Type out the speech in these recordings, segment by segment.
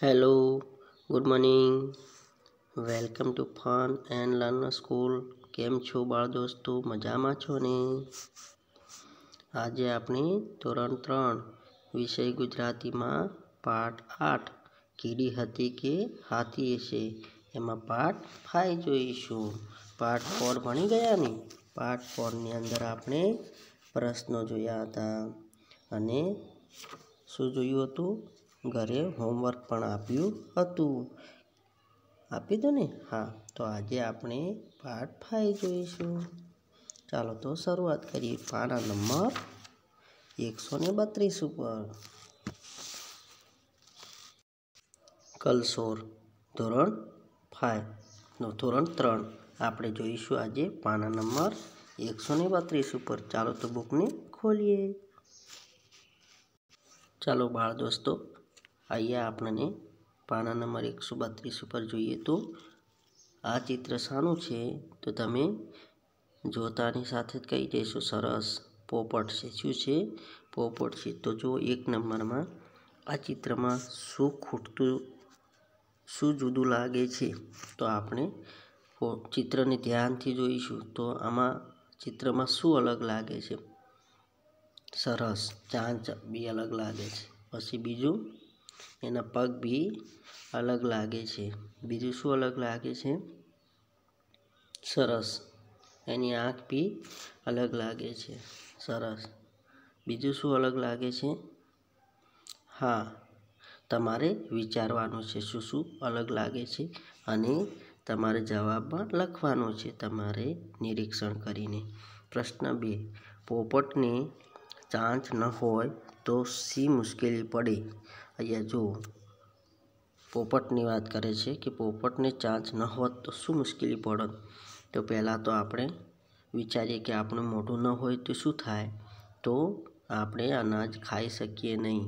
hello good morning welcome to fun and learn school કેમ છો બાળ દોસ્તો મજામાં છો ને આજે આપણે ધોરણ ત્રણ વિષય ગુજરાતીમાં પાર્ટ આઠ કીડી હતી કે હાથી હશે એમાં પાર્ટ ફાઈ જોઈશું પાર્ટ ફોર ભણી ગયા ને પાર્ટ ફોરની અંદર આપણે પ્રશ્નો જોયા હતા અને શું જોયું હતું ઘરે હોમવર્ક પણ આપ્યું હતું આપી દો ને હા તો આજે આપણે પાર્ટ ફાઈ જોઈશું ચાલો તો શરૂઆત કરીએ પાના નંબર એકસો ને બત્રીસ ઉપર કલસોર ધોરણ ફાઈવ ધોરણ ત્રણ આપણે જોઈશું આજે પાના નંબર એકસો ને બત્રીસ ઉપર ચાલો તો બુકને ખોલીએ ચાલો બાળ દોસ્તો અહીંયા આપણને પાના નંબર એકસો બત્રીસ ઉપર જોઈએ તો આ ચિત્ર શાનું છે તો તમે જોતાની સાથે જ કહી દેશો સરસ પોપટ છે શું છે પોપટ છે તો જો એક નંબરમાં આ ચિત્રમાં શું ખૂટતું શું જુદું લાગે છે તો આપણે ચિત્રને ધ્યાનથી જોઈશું તો આમાં ચિત્રમાં શું અલગ લાગે છે સરસ ચાંચ બી અલગ લાગે છે પછી બીજું એના પગ બી અલગ લાગે છે બીજું શું અલગ લાગે છે સરસ એની આંખ બી અલગ લાગે છે સરસ બીજું શું અલગ લાગે છે હા તમારે વિચારવાનું છે શું શું અલગ લાગે છે અને તમારે જવાબમાં લખવાનો છે તમારે નિરીક્ષણ કરીને પ્રશ્ન બે પોપટને ચાંચ ન હોય તો સી મુશ્કેલી પડે અહીંયા જો પોપટની વાત કરે છે કે પોપટને ચાંચ ન હોત તો શું મુશ્કેલી પડત તો પહેલાં તો આપણે વિચારીએ કે આપણું મોઢું ન હોય તો શું થાય તો આપણે અનાજ ખાઈ શકીએ નહીં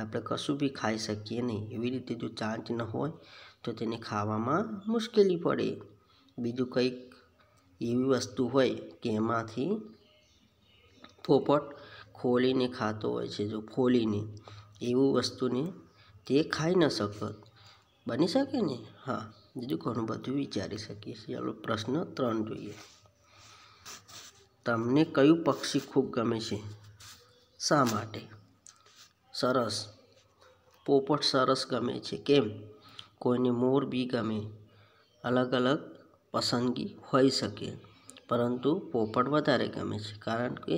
આપણે કશું બી ખાઈ શકીએ નહીં એવી રીતે જો ચાંચ ન હોય તો તેને ખાવામાં મુશ્કેલી પડે બીજું કંઈક એવી વસ્તુ હોય કે એમાંથી પોપટ ખોલીને ખાતો હોય છે જો ખોલીને એવું વસ્તુને તે ખાઈ ન શકત બની શકે ને હા બીજું ઘણું બધું વિચારી શકીએ છીએ ચાલો પ્રશ્ન ત્રણ જોઈએ તમને કયું પક્ષી ખૂબ ગમે છે શા માટે સરસ પોપટ સરસ ગમે છે કેમ કોઈને મોર બી ગમે અલગ અલગ પસંદગી હોઈ શકે પરંતુ પોપટ વધારે ગમે છે કારણ કે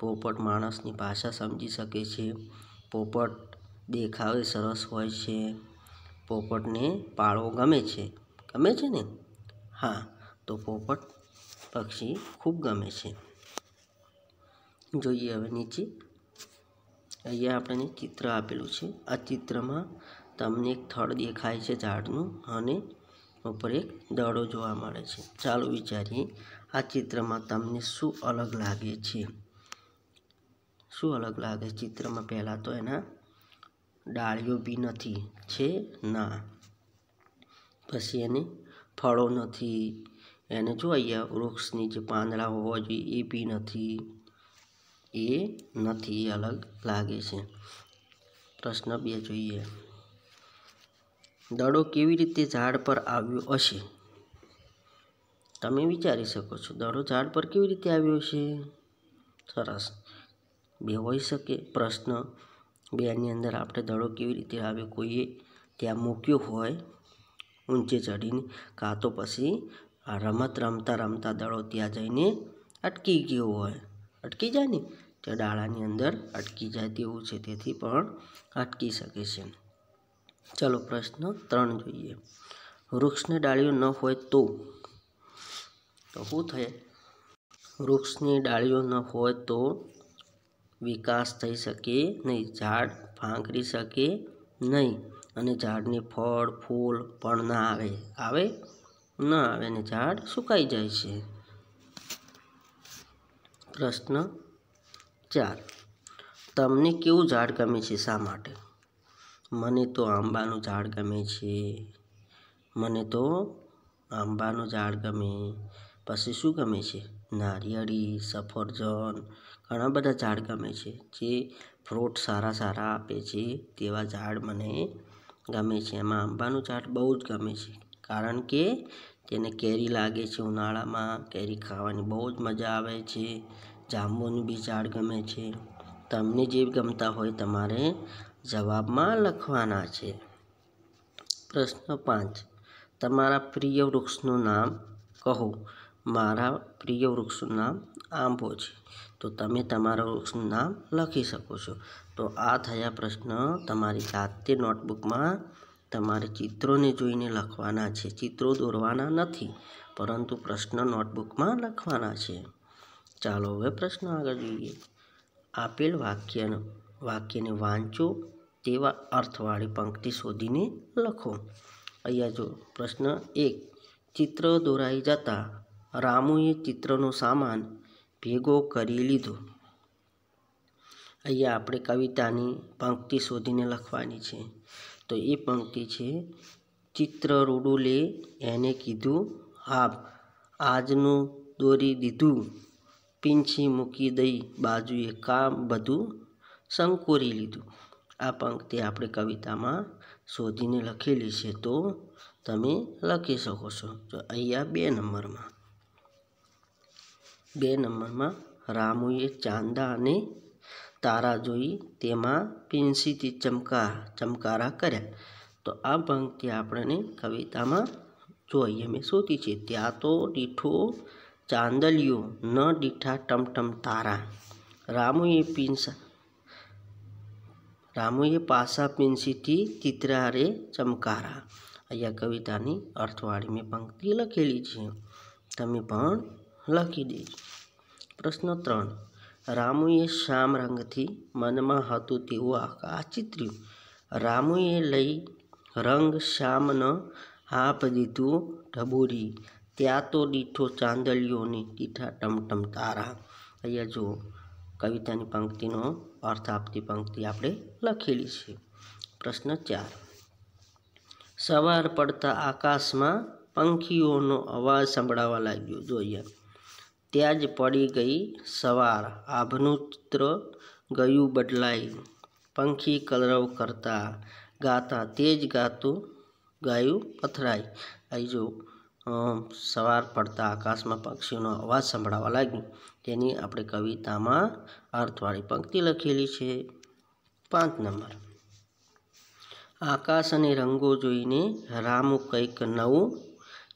પોપટ માણસની ભાષા સમજી શકે છે પોપટ દેખાવે સરસ હોય છે પોપટને પાળવો ગમે છે ગમે છે ને હા તો પોપટ પક્ષી ખૂબ ગમે છે જોઈએ હવે નીચે અહીંયા આપણને ચિત્ર આપેલું છે આ ચિત્રમાં તમને એક થળ દેખાય છે ઝાડનું અને ઉપર એક દડો જોવા મળે છે ચાલો વિચારીએ આ ચિત્રમાં તમને શું અલગ લાગે છે શું અલગ લાગે ચિત્રમાં પહેલાં તો એના ડાળીઓ બી નથી છે ના પછી એને ફળો નથી એને જો અહીંયા વૃક્ષની જે પાંદડા હોવા જોઈએ એ બી નથી એ નથી એ અલગ લાગે છે પ્રશ્ન બે જોઈએ દડો કેવી રીતે ઝાડ પર આવ્યો હશે તમે વિચારી શકો છો દડો ઝાડ પર કેવી રીતે આવ્યો છે સરસ બે હોઈ શકે પ્રશ્ન બેની અંદર આપણે દડો કેવી રીતે આવે કોઈએ ત્યાં મૂક્યો હોય ઊંચે ચડીને કાં તો પછી આ રમત રમતા રમતા દડો ત્યાં જઈને અટકી ગયો હોય અટકી જાય ને ત્યાં ડાળાની અંદર અટકી જાય તેવું છે તેથી પણ અટકી શકે છે ચાલો પ્રશ્ન ત્રણ જોઈએ વૃક્ષની ડાળીઓ ન હોય તો શું થાય વૃક્ષની ડાળીઓ ન હોય તો વિકાસ થઈ શકે નહીં ઝાડ ફાંકરી શકે નહીં અને ઝાડને ફળ ફૂલ પણ ના આવે આવે ના આવે અને ઝાડ સુકાઈ જાય છે પ્રશ્ન ચાર તમને કેવું ઝાડ ગમે છે શા માટે મને તો આંબાનું ઝાડ ગમે છે મને તો આંબાનું ઝાડ ગમે પછી શું ગમે છે નારિયેળી સફરજન ઘણા બધા ઝાડ ગમે છે જે ફ્રૂટ સારા સારા આપે છે તેવા ઝાડ મને ગમે છે એમાં આંબાનું ઝાડ બહુ જ ગમે છે કારણ કે તેને કેરી લાગે છે ઉનાળામાં કેરી ખાવાની બહુ જ મજા આવે છે જાંબુનું બી ઝાડ ગમે છે તમને જે ગમતા હોય તમારે જવાબમાં લખવાના છે પ્રશ્ન પાંચ તમારા પ્રિય વૃક્ષનું નામ કહો મારા પ્રિય વૃક્ષનું નામ આંબો છે તો તમે તમારા વૃક્ષનું નામ લખી શકો છો તો આ થયા પ્રશ્ન તમારી જાતે નોટબુકમાં તમારે ચિત્રોને જોઈને લખવાના છે ચિત્રો દોરવાના નથી પરંતુ પ્રશ્ન નોટબુકમાં લખવાના છે ચાલો હવે પ્રશ્ન આગળ જોઈએ આપેલ વાક્યનો વાક્યને વાંચો તેવા અર્થવાળી પંક્તિ શોધીને લખો અહીંયા જો પ્રશ્ન એક ચિત્ર દોરાઈ જતાં રામુએ ચિત્રનો સામાન ભેગો કરી લીધો અહીંયા આપણે કવિતાની પંક્તિ શોધીને લખવાની છે તો એ પંક્તિ છે ચિત્ર લે એને કીધું હાબ આજનું દોરી દીધું પીંછી મૂકી દઈ બાજુએ કામ બધું સંકોરી લીધું આ પંક્તિ આપણે કવિતામાં શોધીને લખેલી છે તો તમે લખી શકો છો તો અહીંયા બે નંબરમાં બે નંબરમાં રામુએ ચાંદા અને તારા જોઈ તેમાં પિન્સીથી ચમકા ચમકારા કર્યા તો આ પંક્તિ આપણને કવિતામાં જોઈએ અમે શોધી છે ત્યાં તો દીઠો ચાંદલિયો ન દીઠા ટમટમ તારા રામુએ પિન્સા રામુએ પાસા પિન્સીથી તિતરા ચમકારા અહીંયા કવિતાની અર્થવાળી મેં પંક્તિ લખેલી છે તમે પણ લખી દેજો પ્રશ્ન ત્રણ રામુએ શ્યામ રંગથી મનમાં હતું તેવું આકાશ ચિત્ર્યું રામુએ લઈ રંગ શ્યામનો હાપ દીધું ઢબૂરી ત્યાં તો દીઠો ચાંદલીઓની દીઠા ટમટમ તારા અહીંયા જો કવિતાની પંક્તિનો અર્થ આપતી પંક્તિ આપણે લખેલી છે પ્રશ્ન ચાર સવાર પડતા આકાશમાં પંખીઓનો અવાજ સંભળાવા લાગ્યો જોઈએ ત્યાં જ પડી ગઈ સવાર આભનું ચિત્ર ગયું બદલાઈ પંખી કલરવ કરતા ગાતા તે જ ગાતું ગાયું પથરાય આવી જો સવાર પડતા આકાશમાં પક્ષીઓનો અવાજ સંભળાવા લાગ્યો તેની આપણે કવિતામાં અર્થવાળી પંક્તિ લખેલી છે પાંચ નંબર આકાશ અને રંગો જોઈને રામુ કંઈક નવું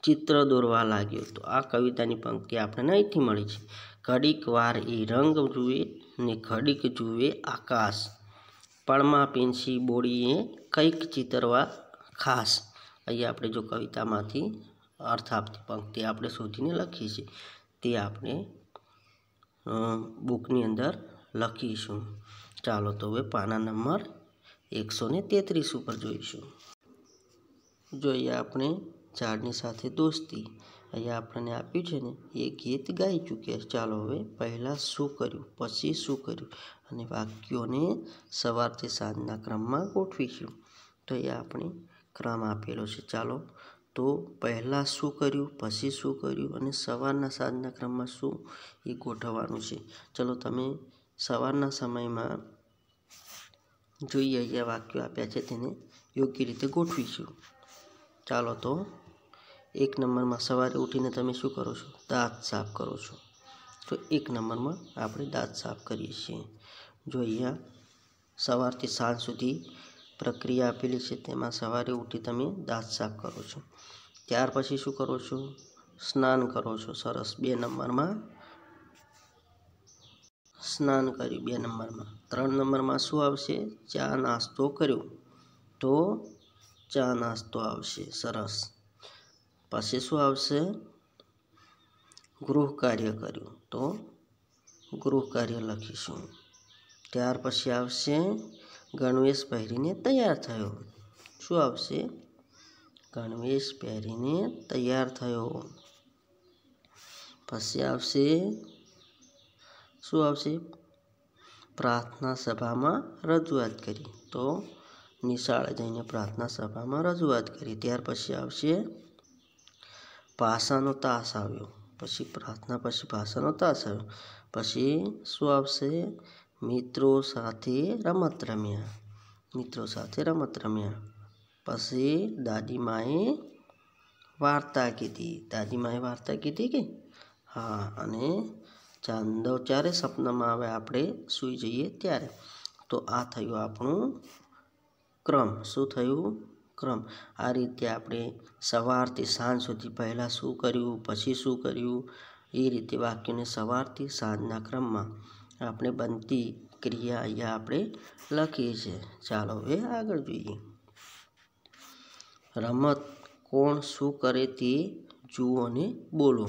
ચિત્ર દોરવા લાગ્યો તો આ કવિતાની પંક્તિ આપણને અહીંથી મળી છે ઘડીક વાર એ રંગ જુએ ને ઘડીક જુએ આકાશ પળમાં પેન્સી બોડીએ કંઈક ચિતરવા ખાસ અહીં આપણે જો કવિતામાંથી અર્થ આપતી પંક્તિ આપણે શોધીને લખી છે તે આપણે બુકની અંદર લખીશું ચાલો તો હવે પાના નંબર એકસો ને તેત્રીસ ઉપર જોઈશું જોઈએ આપણે ઝાડની સાથે દોસ્તી અહીંયા આપણને આપ્યું છે ને એ ગીત ગાઈ ચૂક્યા ચાલો હવે પહેલાં શું કર્યું પછી શું કર્યું અને વાક્યોને સવારથી સાંજના ક્રમમાં ગોઠવીશું તો એ આપણે ક્રમ આપેલો છે ચાલો તો પહેલાં શું કર્યું પછી શું કર્યું અને સવારના સાંજના ક્રમમાં શું એ ગોઠવવાનું છે ચલો તમે સવારના સમયમાં જોઈએ અહીંયા વાક્યો આપ્યા છે તેને યોગ્ય રીતે ગોઠવીશું ચાલો તો એક નંબરમાં સવારે ઉઠીને તમે શું કરો છો દાંત સાફ કરો છો તો એક નંબરમાં આપણે દાંત સાફ કરીએ છીએ જો અહીંયા સવારથી સાંજ સુધી પ્રક્રિયા આપેલી છે તેમાં સવારે ઉઠી તમે દાંત સાફ કરો છો ત્યાર પછી શું કરો છો સ્નાન કરો છો સરસ બે નંબરમાં સ્નાન કર્યું બે નંબરમાં ત્રણ નંબરમાં શું આવશે ચા નાસ્તો કર્યો તો ચા નાસ્તો આવશે સરસ પછી શું આવશે ગૃહ કાર્ય કર્યું તો ગૃહ કાર્ય લખીશું ત્યાર પછી આવશે ગણવેશ પહેરીને તૈયાર થયો શું આવશે ગણવેશ પહેરીને તૈયાર થયો પછી આવશે શું આવશે પ્રાર્થના સભામાં રજૂઆત કરી તો નિશાળે જઈને પ્રાર્થના સભામાં રજૂઆત કરી ત્યાર પછી આવશે ભાષાનો તાસ આવ્યો પછી પ્રાર્થના પછી ભાષાનો તાસ આવ્યો પછી શું આવશે મિત્રો સાથે રમત રમ્યા મિત્રો સાથે રમત રમ્યા પછી દાદી માએ વાર્તા કીધી દાદી માએ વાર્તા કીધી કે હા અને ચાંદો જ્યારે સપનામાં આવે આપણે સૂઈ જઈએ ત્યારે તો આ થયું આપણું ક્રમ શું થયું ક્રમ આ રીતે આપણે સવારથી સાંજ સુધી પહેલાં શું કર્યું પછી શું કર્યું એ રીતે વાક્યને સવારથી સાંજના ક્રમમાં આપણે બનતી ક્રિયા અહીંયા આપણે લખીએ છીએ ચાલો હવે આગળ જોઈએ રમત કોણ શું કરે તે જુઓ અને બોલો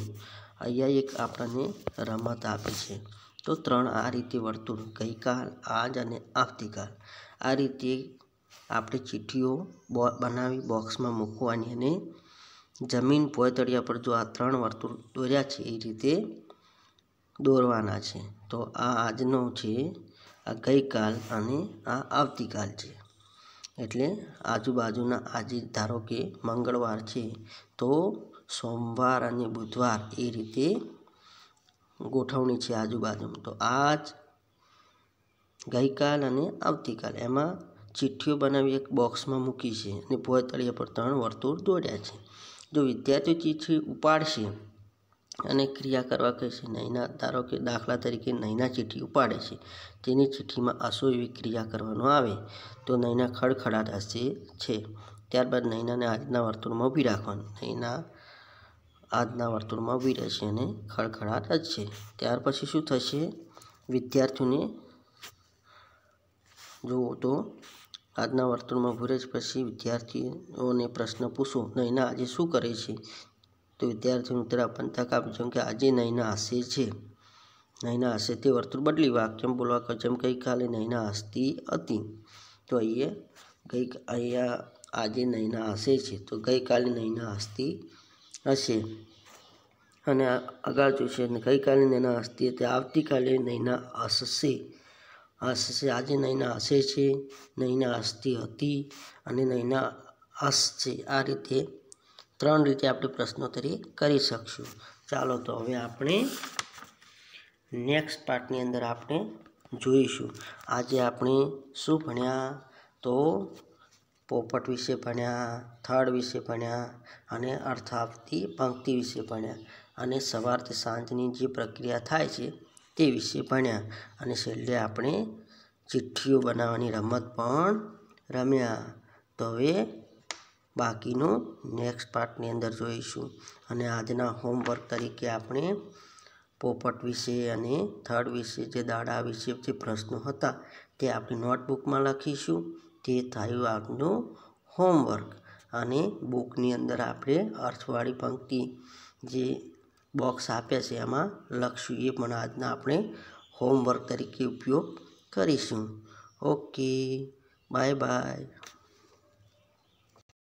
અહીંયા એક આપણને રમત આપે છે તો ત્રણ આ રીતે વર્તુળ ગઈકાલ આજ અને આવતીકાલ આ રીતે આપણે ચીઠીઓ બનાવી બોક્સમાં મૂકવાની અને જમીન પોયતળિયા પર જો આ ત્રણ વર્તુળ દોર્યા છે એ રીતે દોરવાના છે તો આ આજનો છે આ ગઈકાલ અને આ આવતીકાલ છે એટલે આજુબાજુના આજે ધારો કે મંગળવાર છે તો સોમવાર અને બુધવાર એ રીતે ગોઠવણી છે આજુબાજુ તો આજ ગઈકાલ અને આવતીકાલ એમાં ચિઠ્ઠીઓ બનાવી એક બોક્સમાં મૂકી છે અને ભોય તળિયા પર ત્રણ વર્તુળ દોડ્યા છે જો વિદ્યાર્થીઓ ચિઠ્ઠી ઉપાડશે અને ક્રિયા કરવા કહેશે નહીંના ધારો કે દાખલા તરીકે નહીંના ચિઠ્ઠી ઉપાડે છે તેની ચિઠ્ઠીમાં આસો એવી ક્રિયા કરવાનો આવે તો નહીંના ખડખડાટ હશે છે ત્યારબાદ નહીંનાને આજના વર્તુળમાં ઊભી રાખવાનું નહીંના આજના વર્તુળમાં ઊભી રહેશે અને ખડખડાટ હશે ત્યાર પછી શું થશે વિદ્યાર્થીઓને જુઓ તો આજના વર્તુળમાં ભૂરેજ પછી વિદ્યાર્થીઓને પ્રશ્ન પૂછો નૈના આજે શું કરે છે તો વિદ્યાર્થીઓનું મિત્ર આપવાની તક આપી જેમ કે આજે નૈના હસે છે નૈના હસે તે વર્તુળ બદલી વાક્યમ બોલવા કહ્યું જેમ ગઈકાલે નૈના હસતી હતી તો અહીંયા ગઈ અહીંયા આજે નૈના હસે છે તો ગઈકાલે નૈના હસતી હશે અને આગળ જોશે ગઈકાલે નૈના હસતી હતી આવતીકાલે નૈના હસશે હસશે આજે નૈના હસે છે નૈના હસતી હતી અને નૈના હસશે આ રીતે ત્રણ રીતે આપણે પ્રશ્નોત્તરી કરી શકશું ચાલો તો હવે આપણે નેક્સ્ટ પાર્ટની અંદર આપણે જોઈશું આજે આપણે શું ભણ્યા તો પોપટ વિશે ભણ્યા થડ વિશે ભણ્યા અને અર્થાવતી પંક્તિ વિશે ભણ્યા અને સવારથી સાંજની જે પ્રક્રિયા થાય છે તે વિશે ભણ્યા અને છેલ્લે આપણે ચિઠ્ઠીઓ બનાવવાની રમત પણ રમ્યા તો હવે બાકીનો નેક્સ્ટ પાર્ટની અંદર જોઈશું અને આજના હોમવર્ક તરીકે આપણે પોપટ વિશે અને થર્ડ વિશે જે દાડા વિશે જે પ્રશ્નો હતા તે આપણી નોટબુકમાં લખીશું તે થયું આજનું હોમવર્ક અને બુકની અંદર આપણે અર્થવાળી પંક્તિ જે બોક્સ આપ્યા છે એમાં લખશું એ પણ આજના આપણે હોમવર્ક તરીકે ઉપયોગ કરીશું ઓકે બાય બાય